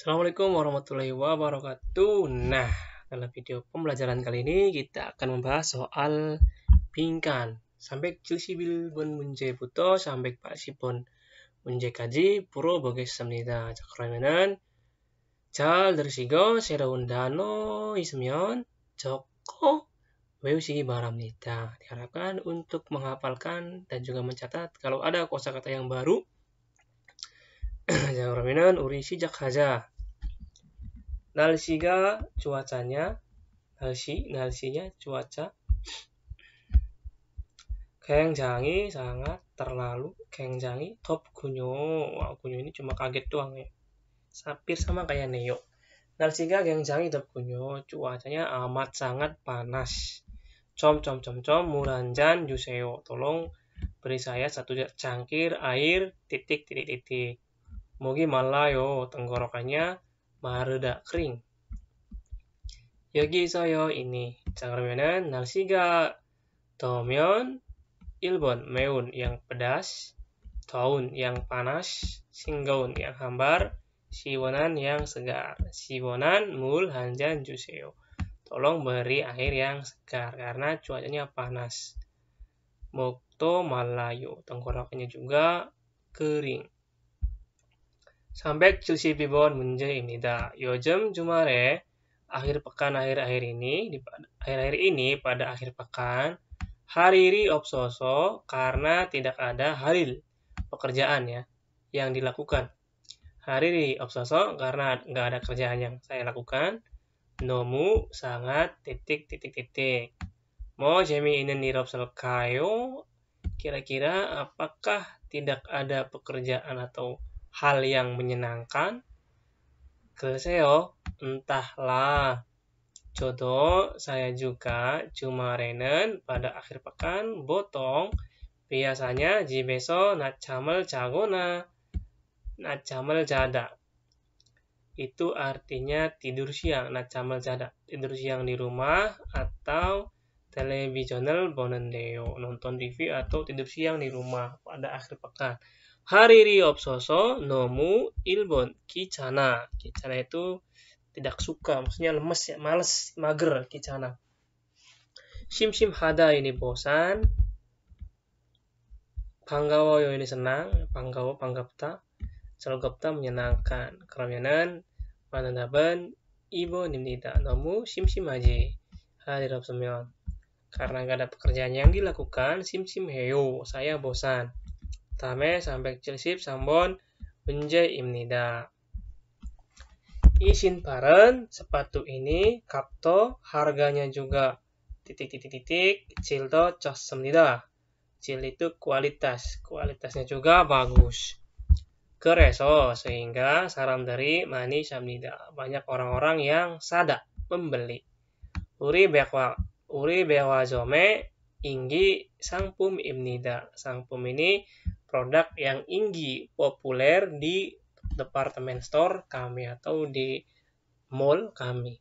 Assalamualaikum warahmatullahi wabarakatuh. Nah, dalam video pembelajaran kali ini kita akan membahas soal pingkan. Sampai silsibil bon munje buto sampai pak pun munje kaji puro boges samnida cakroimenan cal dari sigo seraun dano ismion joko Wewsigi baramnita diharapkan untuk menghafalkan dan juga mencatat kalau ada kosakata yang baru Jauraminan urisi jakhaja. Nalsiga cuacanya. Nalsi, nalsinya cuaca. Kengjangi sangat terlalu kengjangi top kunyo. Wah, kunyo ini cuma kaget doang ya. Sapir sama kayak Neo. Nalsiga kengjangi top kunyo. Cuacanya amat sangat panas. Com com com com muranjan yuseo. Tolong beri saya satu cangkir air titik titik titik mugi Malayo tenggorokannya 마르다 kering. Yogi saya ini. 자 nalsiga tomion ilbon meun yang pedas, taun yang panas, singgaun yang hambar, siwonan yang segar. siwonan mul hanjan juseo Tolong beri air yang segar karena cuacanya panas. Mokto malayo, tenggorokannya juga kering. 372번 문제입니다. 요즘 주말에 akhir pekan akhir-akhir ini akhir-akhir ini pada akhir pekan hari hariri opsoso karena tidak ada hari pekerjaan ya yang dilakukan. hari Hariri opsoso karena nggak ada kerjaan yang saya lakukan. Nomu sangat titik titik titik. Mau ini nirobsel kayo kira-kira apakah tidak ada pekerjaan atau hal yang menyenangkan. keseo entahlah. Contoh, saya juga cuma renen pada akhir pekan botong. Biasanya jimeso natchamel jagona. Natchamel jada. Itu artinya tidur siang, natchamel jada. Tidur siang di rumah atau televisional bonendeo, nonton TV atau tidur siang di rumah pada akhir pekan. Hariri opsoso nomu ilbon kicana. Kicana itu tidak suka, maksudnya lemes ya, males, mager kicana. simsim sim hada ini bosan. Panggawa ini senang, panggawa panggapta. Selalu gapta menyenangkan. Keramyanan mananaban ibo nimnita nomu simsim shim haji. Hadir opsomion. Karena gak ada pekerjaan yang dilakukan, sim-sim heyo, saya bosan. Tame sampai kecil sip sambon benje imnida. Isin paren sepatu ini kapto harganya juga titik-titik-titik cos semnida. Cil itu kualitas, kualitasnya juga bagus. Kereso sehingga saran dari Mani samnida banyak orang-orang yang sada membeli. Uri bekwa uri bewa zome inggi sangpum imnida. Sangpum ini produk yang tinggi populer di department store kami atau di mall kami.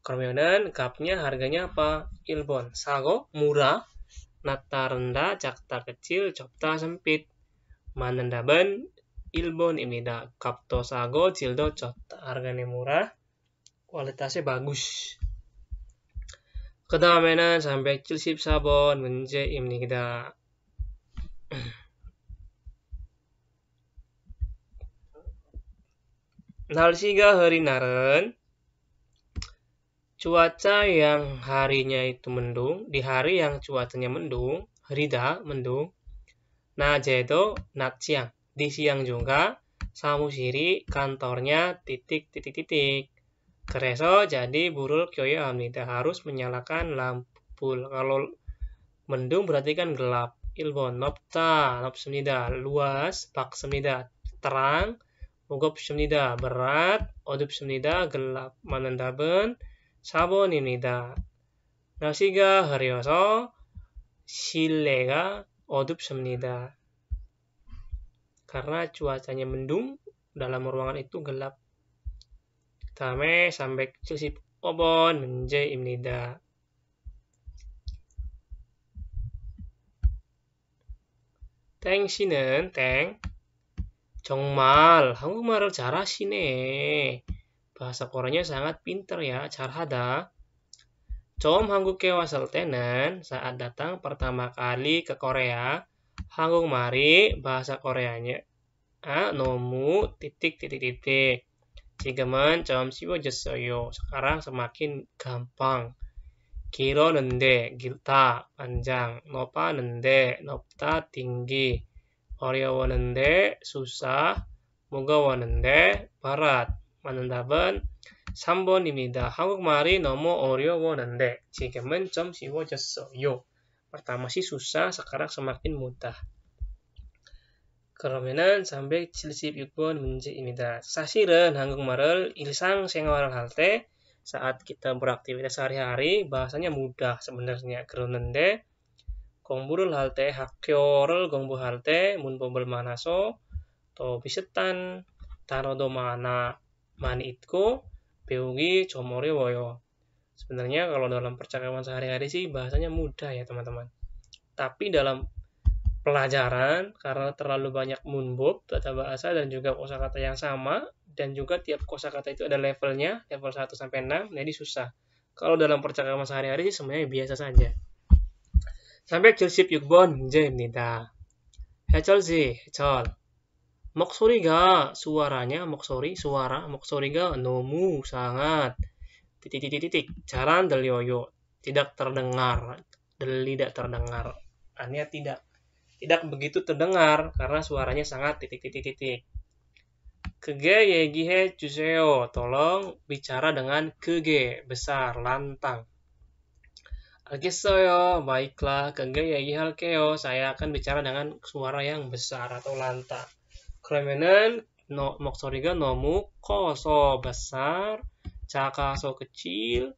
Kemudian cupnya harganya apa? Ilbon. Sago murah, nata rendah, cakta kecil, copta sempit. Manendaban Ilbon ini dah kapto sago cildo copta harganya murah, kualitasnya bagus. Kedamaian sampai cilsip sabon menje ini kita. Nalsiga hari naren cuaca yang harinya itu mendung, di hari yang cuacanya mendung, herida mendung. Nah, jedo nat siang. Di siang juga samu siri kantornya titik titik titik. Kereso jadi burul kyoya amnida harus menyalakan lampu. Kalau mendung berarti kan gelap. Ilbon nopta nopsemida luas pak semida terang 무겁습니다. berat, 어둡습니다. gelap, 많은 답은 4번입니다. 날씨가 흐려서 실내가 어둡습니다. Karena cuacanya mendung, dalam ruangan itu gelap. Tame sampai 다음에 375번 문제입니다. sinen, teng. 정말 한국말을 잘하시네. 바사 Koreanya sangat pinter ya, 잘하다. 처음 한국에 왔을 때는 saat datang pertama kali ke Korea, 한국말이 말이 bahasa Koreanya 아, 너무 titik titik titik. 지금은 좀 쉬워졌어요. sekarang semakin gampang. 길었는데 길다 panjang, 높았는데 높다 tinggi. Oriya susah, moga berat 맞는 답은 3번입니다. 한국말이 너무 어려웠는데 지금은 좀 쉬워졌어요. Pertama sih susah, sekarang semakin mudah. 그러면은 366번 문제입니다. 사실은 한국말을 일상 생활을 할때 saat kita beraktivitas sehari-hari bahasanya mudah sebenarnya. 그러는데 gongburul halte hakyorel gongbu halte mana manaso to bisetan tarodo mana manitko beugi comore woyo sebenarnya kalau dalam percakapan sehari-hari sih bahasanya mudah ya teman-teman tapi dalam pelajaran karena terlalu banyak munbob tata bahasa dan juga kosakata yang sama dan juga tiap kosakata itu ada levelnya level 1 sampai 6 jadi nah susah kalau dalam percakapan sehari-hari sih semuanya biasa saja nida. 번 문제입니다. 해철지, 해철. 목소리가 suaranya 목소리 suara 목소리가 너무 sangat titik-titik 들려요. tidak terdengar tidak terdengar artinya tidak tidak begitu terdengar karena suaranya sangat titik-titik-titik kege yegihe juseo tolong bicara dengan kege besar lantang Agissoyo, baiklah, ya gihal keo, saya akan bicara dengan suara yang besar atau lantang. Kremenen, no, moksoriga nomu koso besar, cakaso kecil,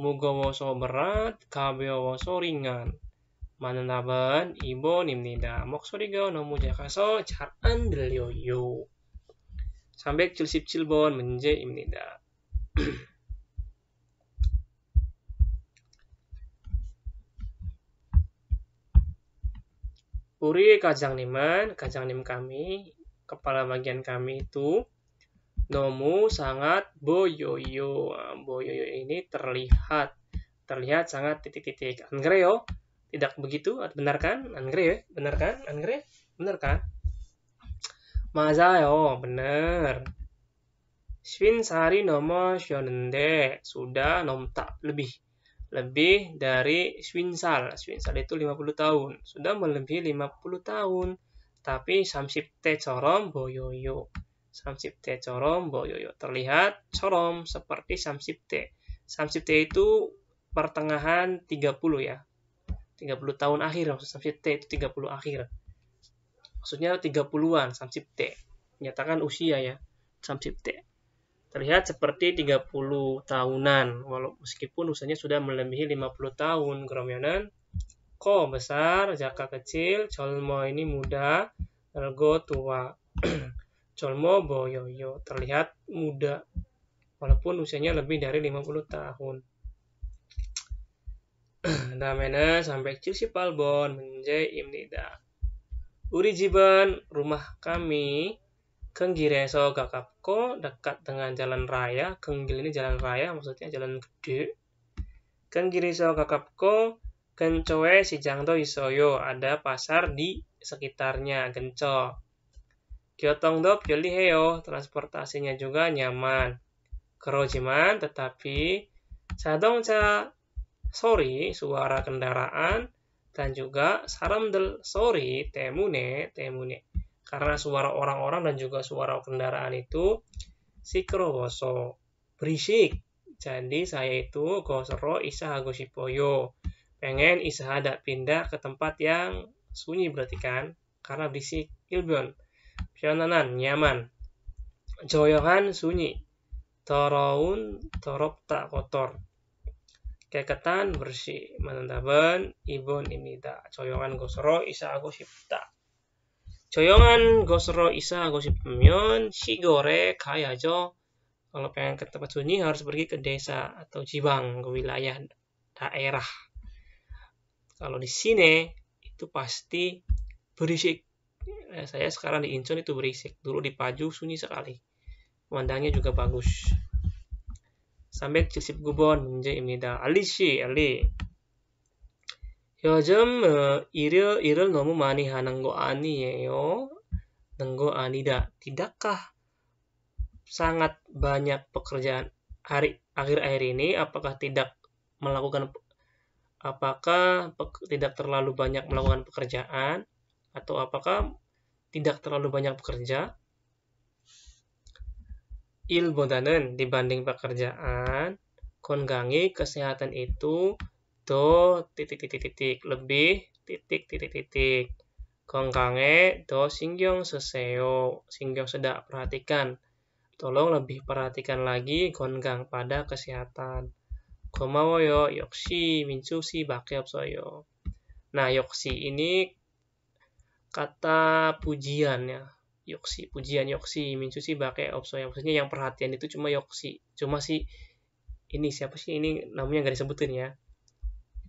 mugowoso berat, kabeowoso ringan. Mananaban, ibo nimnida, moksoriga nomu cakaso, caran yo. Sampai cilsip cilbon menje imnida. Puri kajang niman, kajang nim kami, kepala bagian kami itu nomu sangat boyoyo. Ah, boyoyo ini terlihat, terlihat sangat titik-titik. Anggreo, tidak begitu, benar kan? Angre, benar kan? Angre, benar kan? Mazayo, benar. Shin sari nomo shonende, sudah nom tak lebih lebih dari Swinsal. Swinsal itu 50 tahun. Sudah melebihi 50 tahun. Tapi Te corom boyoyo. Te corom boyoyo. Terlihat corom seperti Samsip Te itu pertengahan 30 ya. 30 tahun akhir maksud Te itu 30 akhir. Maksudnya 30-an Te. nyatakan usia ya. Te terlihat seperti 30 tahunan walau meskipun usianya sudah melebihi 50 tahun keromyonan ko besar jaka kecil colmo ini muda ergo tua colmo boyoyo terlihat muda walaupun usianya lebih dari 50 tahun damena sampai kecil si palbon menjai imnida urijiban rumah kami Kenggireso Gakapko dekat dengan jalan raya. Kenggil ini jalan raya, maksudnya jalan gede. Kenggireso Gakapko Gencoe Jangdo Isoyo. Ada pasar di sekitarnya, Genco. Kyotongdo Pyoliheo. Transportasinya juga nyaman. Kerojiman, tetapi Sadongca Sori, suara kendaraan, dan juga Saramdel Sori, Temune, Temune karena suara orang-orang dan juga suara kendaraan itu si sikrowoso berisik jadi saya itu kosero isa gosipoyo pengen isaha dak pindah ke tempat yang sunyi berarti kan karena berisik ilbon pionanan nyaman joyohan sunyi toroun torop tak kotor keketan bersih menandaban ibon tak coyongan gosro isa aku 조용한 것으로 이사하고 싶으면 시골에 가야죠. Kalau pengen ke tempat sunyi harus pergi ke desa atau jibang, ke wilayah daerah. Kalau di sini itu pasti berisik. Eh, saya sekarang di Incheon itu berisik. Dulu di Paju sunyi sekali. Pemandangnya juga bagus. Sampai Cilsip Gubon, Imnida, Ali Shi, Ali. 요즘 uh, 일요, 일을 너무 많이 하는 거 아니에요? 는거 anida. Tidakkah sangat banyak pekerjaan hari akhir-akhir ini? Apakah tidak melakukan apakah tidak terlalu banyak melakukan pekerjaan atau apakah tidak terlalu banyak pekerja? Il bodanen dibanding pekerjaan, kongangi kesehatan itu itu titik titik titik lebih titik titik titik kongkange do singgung seseo singgung sedak perhatikan tolong lebih perhatikan lagi gonggang pada kesehatan komawo yo yokshi mincusi bakeop soyo nah yoksi ini kata pujian ya yoksi pujian yoksi mincusi bakai opso yang maksudnya yang perhatian itu cuma yoksi cuma si ini siapa sih ini namanya nggak disebutin ya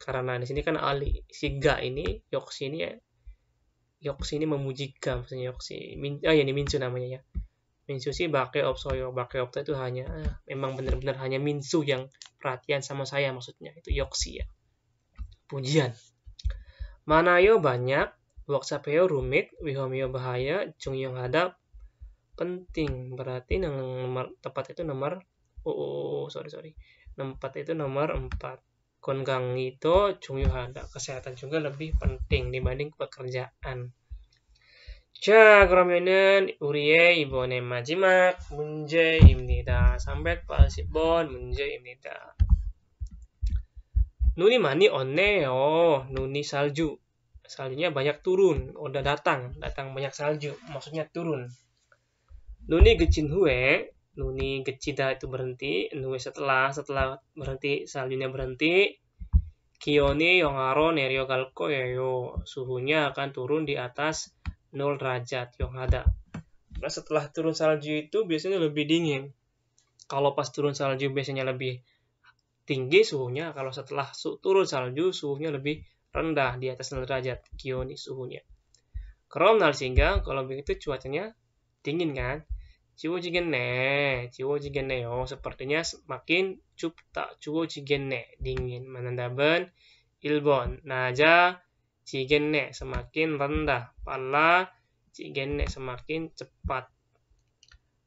karena di sini kan Ali si Ga ini Yoksi ini ya Yoksi ini memuji Ga maksudnya Yoksi Min, oh ya ini Minsu namanya ya Minsu sih Bake Opsoyo Bake Opta itu hanya ah, memang benar-benar hanya Minsu yang perhatian sama saya maksudnya itu Yoksi ya pujian Manayo banyak Waksapeo rumit Wihomio bahaya Jungyong hadap penting berarti yang nomor tepat itu nomor oh, oh, oh sorry sorry tempat itu nomor empat. Kunggang itu ada kesehatan juga lebih penting dibanding pekerjaan. Ja, kromenen urie ibone majimak munje imnida sampai bon munje imnida. Nuni mani onne yo, oh, nuni salju. Saljunya banyak turun, udah datang, datang banyak salju, maksudnya turun. Nuni gecin hue, nuni gecida itu berhenti nuni setelah setelah berhenti salinnya berhenti kioni yongaro nerio galko ya, yo suhunya akan turun di atas 0 derajat ada. nah setelah turun salju itu biasanya lebih dingin kalau pas turun salju biasanya lebih tinggi suhunya kalau setelah turun salju suhunya lebih rendah di atas 0 derajat kioni suhunya Krom sehingga kalau begitu cuacanya dingin kan 지워지겠네, yo Sepertinya semakin cup tak cuwojigenne dingin. Mana daben? Ilbon. Naja, cigenne semakin rendah. Pala, cigenne semakin cepat.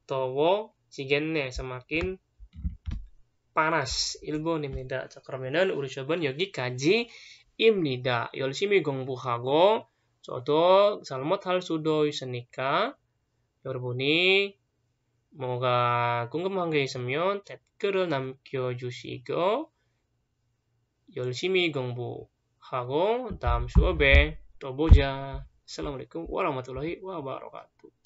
Towo, cigenne semakin panas. Ilbon ini da. Cakramenan urusaben yogi kaji imnida. Yolsimi gongbuhago. Contoh, salmat hal sudoi senika. Yorbuni, 뭐가 궁금한 게 있으면 댓글을 남겨주시고 열심히 공부하고 다음 수업에 또 보자. Assalamualaikum warahmatullahi wabarakatuh.